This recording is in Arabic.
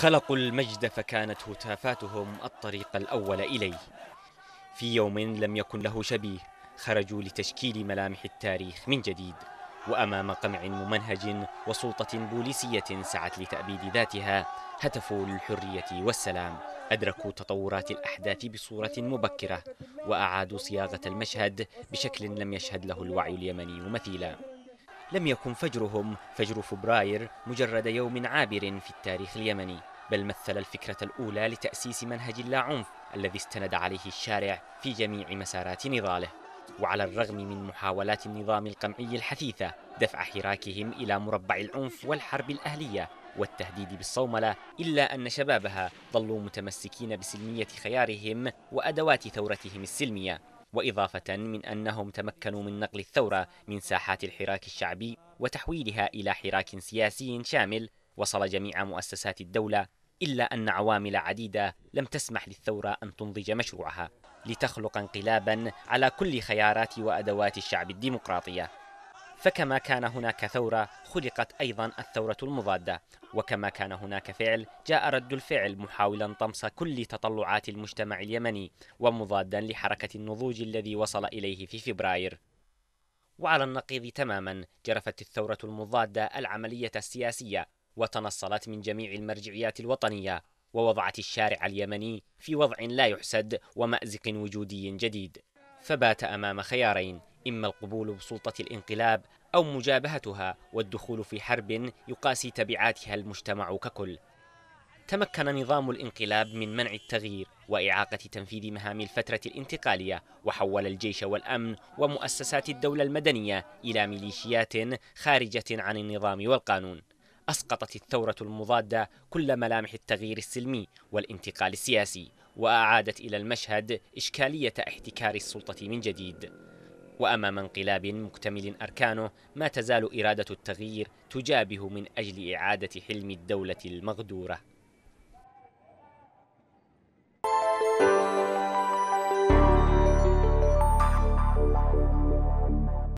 خلقوا المجد فكانت هتافاتهم الطريق الأول إليه في يوم لم يكن له شبيه خرجوا لتشكيل ملامح التاريخ من جديد وأمام قمع ممنهج وسلطة بوليسية سعت لتأبيد ذاتها هتفوا للحرية والسلام أدركوا تطورات الأحداث بصورة مبكرة وأعادوا صياغة المشهد بشكل لم يشهد له الوعي اليمني مثيلا لم يكن فجرهم فجر فبراير مجرد يوم عابر في التاريخ اليمني بل مثل الفكرة الأولى لتأسيس منهج لا عنف الذي استند عليه الشارع في جميع مسارات نضاله وعلى الرغم من محاولات النظام القمعي الحثيثة دفع حراكهم إلى مربع العنف والحرب الأهلية والتهديد بالصوملة إلا أن شبابها ظلوا متمسكين بسلمية خيارهم وأدوات ثورتهم السلمية وإضافة من أنهم تمكنوا من نقل الثورة من ساحات الحراك الشعبي وتحويلها إلى حراك سياسي شامل وصل جميع مؤسسات الدولة إلا أن عوامل عديدة لم تسمح للثورة أن تنضج مشروعها لتخلق انقلابا على كل خيارات وأدوات الشعب الديمقراطية فكما كان هناك ثورة خلقت أيضا الثورة المضادة وكما كان هناك فعل جاء رد الفعل محاولا طمس كل تطلعات المجتمع اليمني ومضادا لحركة النضوج الذي وصل إليه في فبراير وعلى النقيض تماما جرفت الثورة المضادة العملية السياسية وتنصلت من جميع المرجعيات الوطنية ووضعت الشارع اليمني في وضع لا يحسد ومأزق وجودي جديد فبات أمام خيارين إما القبول بسلطة الانقلاب أو مجابهتها والدخول في حرب يقاسي تبعاتها المجتمع ككل تمكن نظام الانقلاب من منع التغيير وإعاقة تنفيذ مهام الفترة الانتقالية وحول الجيش والأمن ومؤسسات الدولة المدنية إلى ميليشيات خارجة عن النظام والقانون أسقطت الثورة المضادة كل ملامح التغيير السلمي والانتقال السياسي وأعادت إلى المشهد إشكالية احتكار السلطة من جديد وأمام انقلاب مكتمل أركانه ما تزال إرادة التغيير تجابه من أجل إعادة حلم الدولة المغدورة